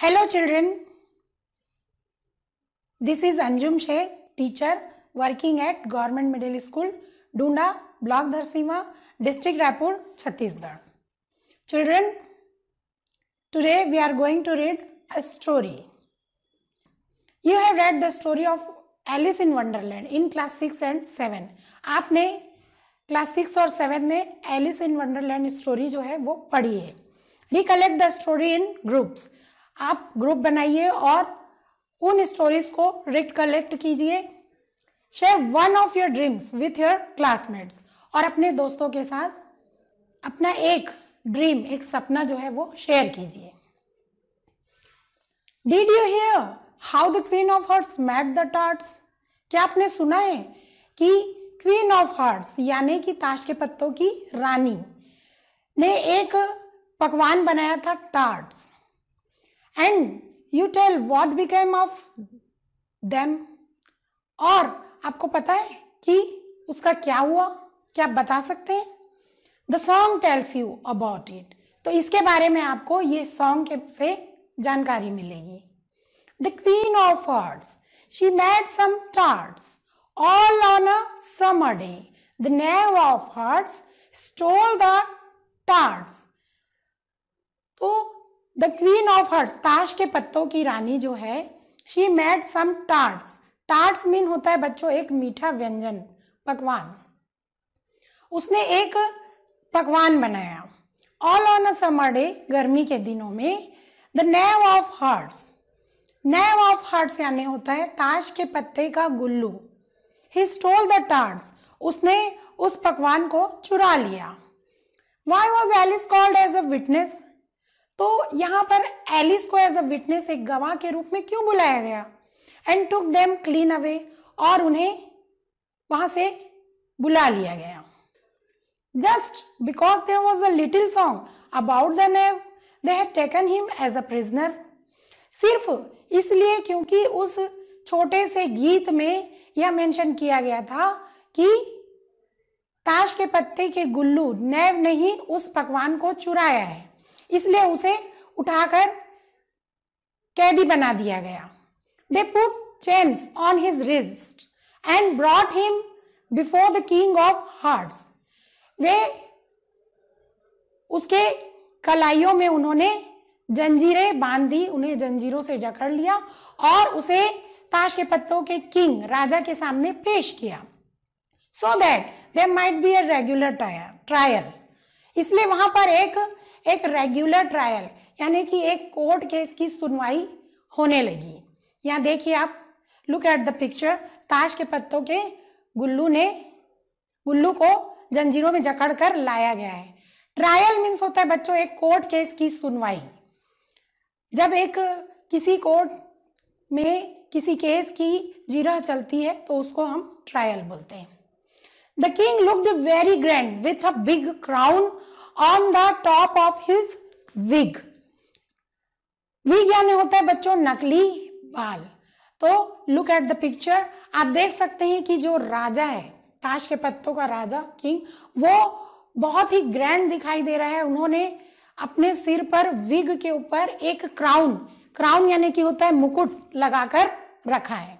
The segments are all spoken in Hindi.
Hello children this is Anjum शे teacher working at government middle school Doonda block Dharsiwa district Raipur Chhattisgarh children today we are going to read a story you have read the story of Alice in Wonderland in class six and seven आपने क्लास सिक्स और सेवन में एलिस इन वंडरलैंड स्टोरी जो है वो पढ़ी है recollect the story in groups आप ग्रुप बनाइए और उन स्टोरीज को रिट कलेक्ट कीजिए share one of your dreams with your classmates और अपने दोस्तों के साथ अपना एक ड्रीम एक सपना जो है वो शेयर कीजिए did you hear how the Queen of Hearts made the tarts क्या आपने सुना है कि क्वीन ऑफ हर्ट्स यानी कि ताश के पत्तों की रानी ने एक पकवान बनाया था tarts and you tell what became of them और आपको पता है कि उसका क्या हुआ क्या आप बता सकते हैं the song tells you about it तो इसके बारे में आपको ये सॉन्ग के से जानकारी मिलेगी the Queen of Hearts she made some tarts all on a summer day the knave of hearts stole the tarts तो द क्वीन ऑफ हर्ट्स ताश के पत्तों की रानी जो है she made some tarts tarts mean होता है बच्चों एक मीठा व्यंजन पकवान उसने एक पकवान बनाया all on a summer day गर्मी के दिनों में the naive of Hearts knave of Hearts यानी होता है ताश के पत्ते का गुल्लू ही स्टोल द टार्ट्स उसने उस पकवान को चुरा लिया why was Alice called as a witness तो यहाँ पर एलिस को एज अ विटनेस एक गवाह के रूप में क्यों बुलाया गया and took them clean away और उन्हें वहां से बुला लिया गया just because there was a little song about the knave they had taken him as a prisoner सिर्फ इसलिए क्योंकि उस छोटे से गीत में यह मेंशन किया गया था कि ताश के पत्ते के गुल्लू नेव ने ही उस पकवान को चुराया है इसलिए उसे उठाकर कैदी बना दिया गया they put chains on his wrist and brought him before the King of Heart वे उसके कलाइयों में उन्होंने जंजीरें बांध दी उन्हें जंजीरों से जकड़ लिया और उसे ताश के पत्तों के किंग राजा के सामने पेश किया so that there might be a regular trial इसलिए वहां पर एक एक रेगुलर ट्रायल यानी कि एक कोर्ट केस की सुनवाई होने लगी यहाँ देखिए आप लुक एट द पिक्चर ताश के पत्तों के गुल्लू ने गुल्लू को जंजीरों में जकड़ कर लाया गया है ट्रायल मीन्स होता है बच्चों एक कोर्ट केस की सुनवाई जब एक किसी कोर्ट में किसी केस की जीरा चलती है तो उसको हम ट्रायल बोलते हैं the king looked very grand with a big crown on the top of his wig wig यानी होता है बच्चों नकली बाल तो लुक एट द पिक्चर आप देख सकते हैं कि जो राजा है ताश के पत्तों का राजा किंग वो बहुत ही ग्रैंड दिखाई दे रहा है उन्होंने अपने सिर पर विग के ऊपर एक क्राउन क्राउन यानी कि होता है मुकुट लगाकर रखा है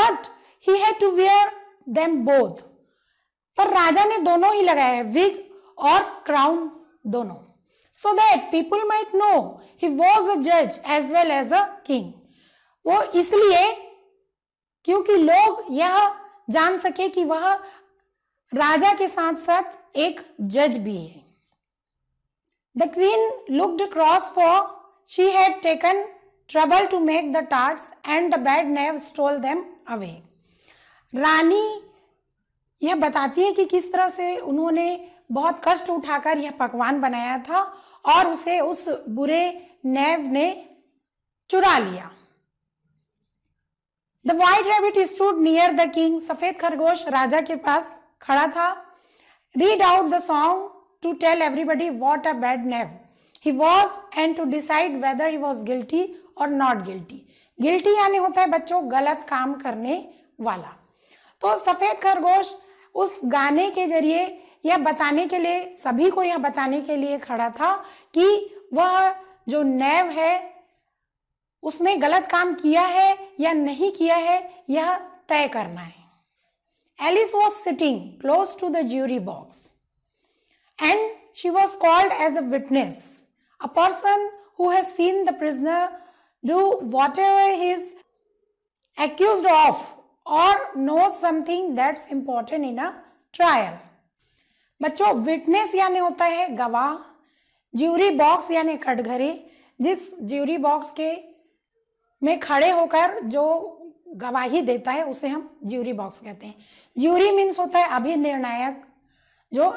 but he had to wear them both पर राजा ने दोनों ही लगाया है विग और क्राउन दोनों so that people might know he was a जज as well as a king वो इसलिए क्योंकि लोग यह जान सके कि वह राजा के साथ साथ एक जज भी है the queen looked cross for she had taken trouble to make the tarts and the bad knave stole them away रानी यह बताती है कि किस तरह से उन्होंने बहुत कष्ट उठाकर यह पकवान बनाया था और उसे उस बुरे नैव ने चुरा लिया the white rabbit stood near the king सफेद खरगोश राजा के पास खड़ा था read out the song to tell everybody what a bad knave he was and to decide whether he was guilty और नॉट गिल्टी गिल्टी यानी होता है बच्चों गलत काम करने वाला तो सफेद खरगोश उस गाने के जरिए यह बताने के लिए सभी को यह बताने के लिए खड़ा था कि वह जो नैव है उसने गलत काम किया है या नहीं किया है यह तय करना है Alice was sitting close to the jury box and she was called as a witness a person who has seen the prisoner do what ever his accused of और know something that's important in a trial बच्चों विटनेस यानी होता है गवाह ज्यूरी बॉक्स यानी कटघरे जिस ज्यूरी बॉक्स के में खड़े होकर जो गवाही देता है उसे हम ज्यूरी बॉक्स कहते हैं ज्यूरी मीन्स होता है अभिनिर्णायक जो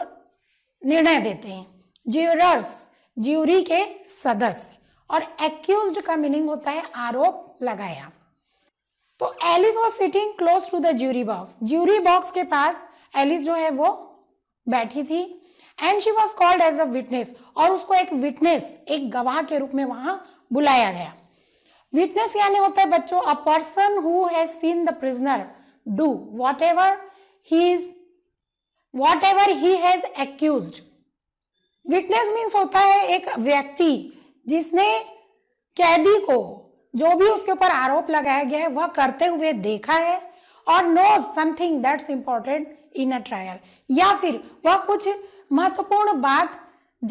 निर्णय देते हैं ज्यूरर्स ज्यूरी के सदस्य और एक्यूज का मीनिंग होता है आरोप लगाया तो Alice was sitting close to the jury box jury box के पास एलिस जो है वो बैठी थी and she was called as a witness और उसको एक विटनेस एक गवाह के रूप में वहां बुलाया गया विटनेस यानी होता है बच्चों a person who has seen the prisoner do what ever he is what ever he has accused witness means होता है एक व्यक्ति जिसने कैदी को जो भी उसके ऊपर आरोप लगाया गया है वह करते हुए देखा है और know something that's important in a trial या फिर वह कुछ महत्वपूर्ण बात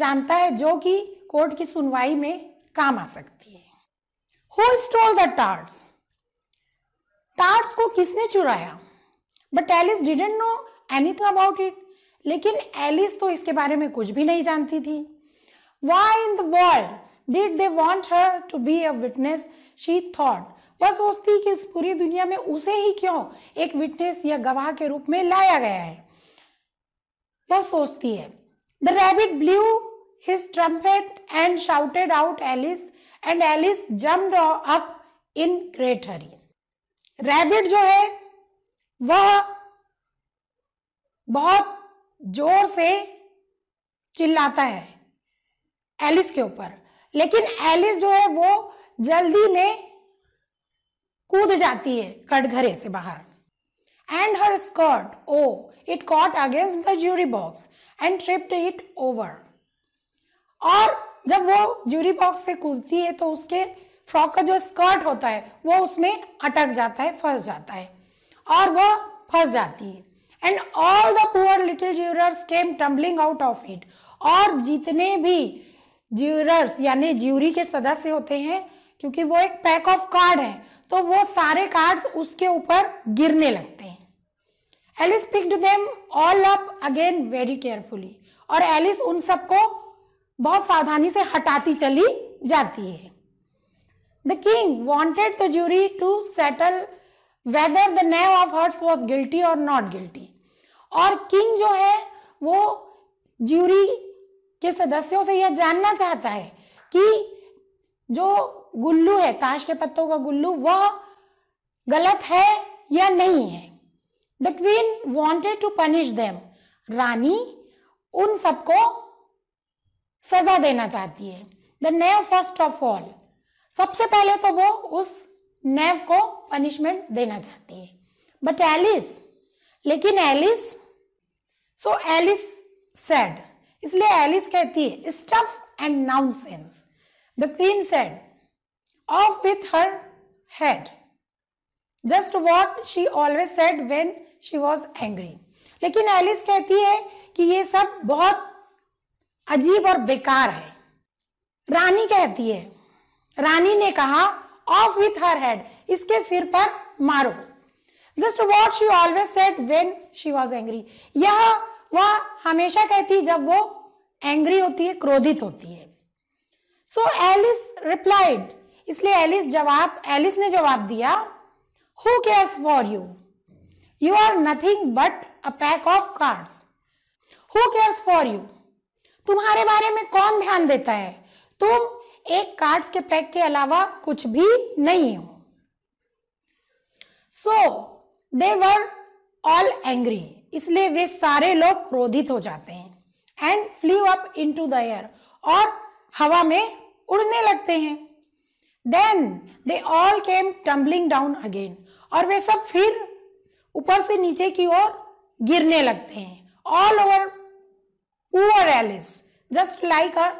जानता है जो कि कोर्ट की सुनवाई में काम आ सकती है who stole the tarts tarts को किसने चुराया but Alice didn't know anything about it लेकिन एलिस तो इसके बारे में कुछ भी नहीं जानती थी why in the world did they want her to be a witness she thought वह सोचती है कि इस पूरी दुनिया में उसे ही क्यों एक विटनेस या गवाह के रूप में लाया गया है वह सोचती है the rabbit blew his trumpet and shouted out Alice and Alice jumped up in great hurry rabbit जो है वह बहुत जोर से चिल्लाता है एलिस के ऊपर लेकिन एलिस जो है वो जल्दी में कूद जाती है कटघरे से बाहर and her skirt oh it caught against the jury box and tripped it over और जब वो ज्यूरी बॉक्स से कूदती है तो उसके फ्रॉक का जो स्कर्ट होता है वो उसमें अटक जाता है फंस जाता है और वह फंस जाती है and all the poor little jurors came tumbling out of it और जितने भी ज्यूरर्स यानी ज्यूरी के सदस्य होते हैं क्योंकि वो एक पैक ऑफ कार्ड है तो वो सारे कार्ड्स उसके ऊपर गिरने लगते हैं Alice picked them all up again very carefully और एलिस उन सबको बहुत सावधानी से हटाती चली जाती है the king wanted the jury to settle whether the naive of Hearts was guilty और नॉट गिल्टी और किंग जो है वो ज्यूरी के सदस्यों से यह जानना चाहता है कि जो गुल्लू है ताश के पत्तों का गुल्लू वह गलत है या नहीं है the queen wanted to punish them रानी उन सबको सजा देना चाहती है the knave first of all सबसे पहले तो वो उस नेव को पनिशमेंट देना चाहती है बट एलिस लेकिन एलिस सो एलिस सेड इसलिए एलिस कहती है stuff and nonsense the queen said off with her head. Just what she always said when she was angry लेकिन alice kehti hai ki ye sab bahut अजीब और बेकार है rani kehti hai rani ne कहा ऑफ विथ हर head इसके सिर पर मारो just what she always said when she was angry यह वह हमेशा कहती जब वो एंग्री होती है क्रोधित होती है सो एलिस रिप्लाइड इसलिए एलिस जवाब एलिस ने जवाब दिया who cares for you you are nothing but a pack of cards who cares for you तुम्हारे बारे में कौन ध्यान देता है तुम एक कार्ड्स के पैक के अलावा कुछ भी नहीं हो सो दे वर ऑल एंग्री इसलिए वे सारे लोग क्रोधित हो जाते हैं and flew up into the air और हवा में उड़ने लगते हैं then they all came tumbling down again और वे सब फिर ऊपर से नीचे की ओर गिरने लगते हैं all over poor Alice just like a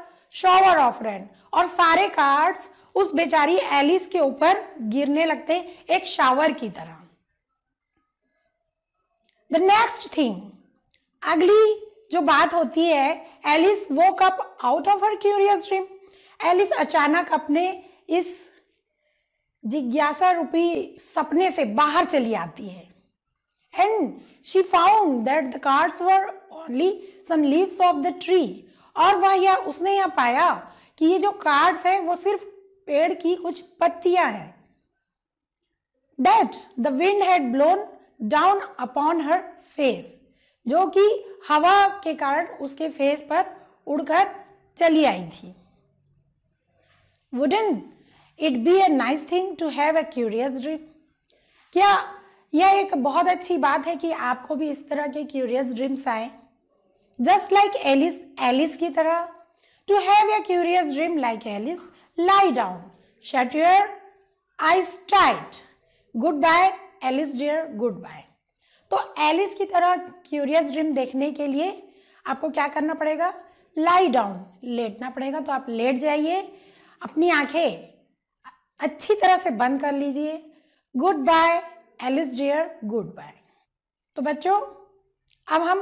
shower of rain और सारे कार्ड्स उस बेचारी एलिस के ऊपर गिरने लगते हैं एक शावर की तरह द नेक्स्ट थिंग अगली जो बात होती है एलिस वो cup out of her curious dream Alice अचानक अपने इस जिज्ञासा रूपी सपने से बाहर चली आती है and she found that the cards were only some leaves of the tree और वह यह उसने यह पाया कि ये जो कार्ड्स हैं वो सिर्फ पेड़ की कुछ पत्तियां हैं that the wind had blown down upon her face जो कि हवा के कारण उसके फेस पर उड़कर चली आई थी wouldn't it be a nice thing to have a curious dream क्या यह एक बहुत अच्छी बात है कि आपको भी इस तरह के क्यूरियस ड्रीम्स आए जस्ट लाइक एलिस एलिस की तरह to have a curious dream like Alice lie down shut your eyes tight goodbye Alice dear goodbye तो एलिस की तरह क्यूरियस ड्रीम देखने के लिए आपको क्या करना पड़ेगा लाई डाउन लेटना पड़ेगा तो आप लेट जाइए अपनी आंखें अच्छी तरह से बंद कर लीजिए goodbye Alice dear goodbye तो बच्चों अब हम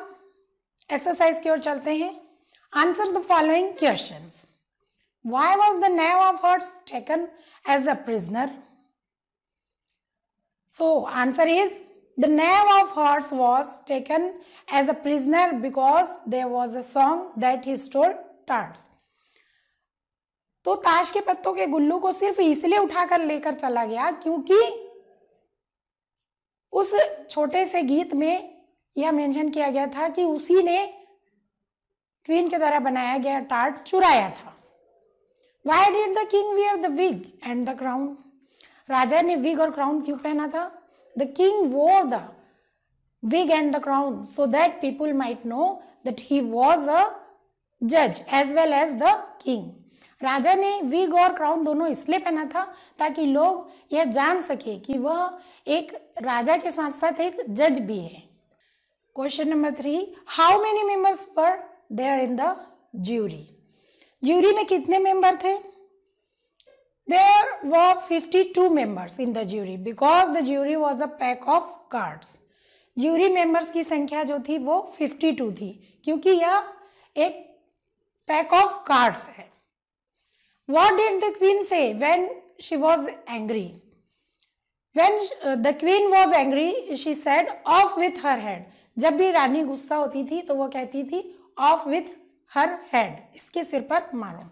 एक्सरसाइज की ओर चलते हैं answer the following question why was the naive of hearts taken as a prisoner so answer is the nav of hearts was taken as a prisoner because there was a song that he stole tarts तो ताश के पत्तों के गुल्लू को सिर्फ इसलिए उठाकर लेकर चला गया क्योंकि उस छोटे से गीत में यह मेंशन किया गया था कि उसी ने क्वीन के द्वारा बनाया गया टार्ट चुराया था why did the king wear the wig and the crown राजा ने विग और क्राउन क्यों पहना था the king wore the wig and the crown so that people might know that he was a जज as well as the king राजा ने विग और क्राउन दोनों इसलिए पहना था ताकि लोग यह जान सके कि वह एक राजा के साथ साथ एक जज भी है question number three how many members पर are in the jury jury में कितने मेंबर थे वो fifty two members in the jury because the jury was a pack of cards jury members की संख्या जो थी वो फिफ्टी टू थी क्योंकि यह एक पैक ऑफ कार्ड्स है What did the queen say when she was angry? When the queen was angry, she said off with her head. जब भी रानी गुस्सा होती थी तो वो कहती थी off with her head. इसके सिर पर मारो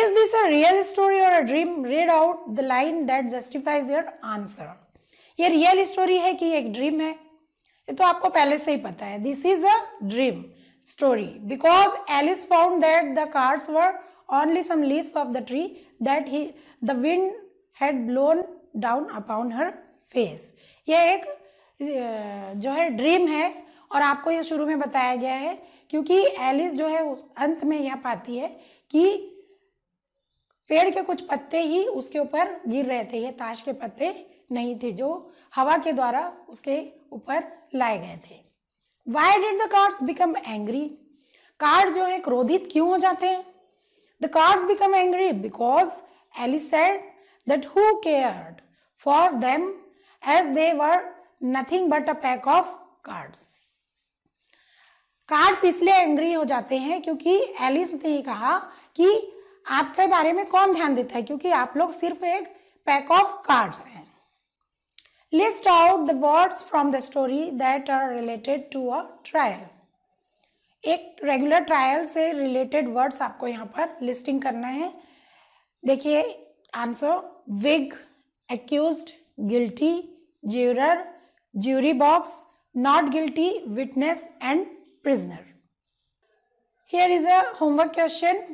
Is this a real story or a dream? Read out the line that justifies your answer. ये real story है कि एक dream है ये तो आपको पहले से ही पता है this is a dream story because Alice found that the cards were only some leaves of the tree that he the wind had blown down upon her face यह एक जो है ड्रीम है और आपको ये शुरू में बताया गया है क्योंकि एलिस जो है उस अंत में यह पाती है कि पेड़ के कुछ पत्ते ही उसके ऊपर गिर रहे थे ये ताश के पत्ते नहीं थे जो हवा के द्वारा उसके ऊपर लाए गए थे why did the cards become angry card जो है क्रोधित क्यों हो जाते हैं The cards become angry because Alice said that who cared for them as they were nothing but a pack of cards. Cards इसलिए एंग्री हो जाते हैं क्योंकि एलिस ने ही कहा कि आपके बारे में कौन ध्यान देता है क्योंकि आप लोग सिर्फ एक पैक ऑफ कार्ड्स हैं list out the words from the story that are related to a trial एक रेगुलर ट्रायल से रिलेटेड वर्ड्स आपको यहाँ पर लिस्टिंग करना है देखिए answer wig accuse guilty juror jury box not guilty witness and prisoner here is a homework question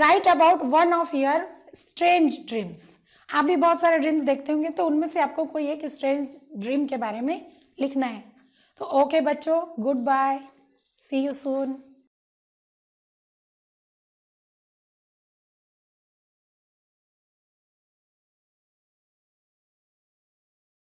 write about one of your strange dreams आप भी बहुत सारे ड्रीम्स देखते होंगे तो उनमें से आपको कोई एक स्ट्रेंज ड्रीम के बारे में लिखना है तो ओके okay बच्चों goodbye See you soon.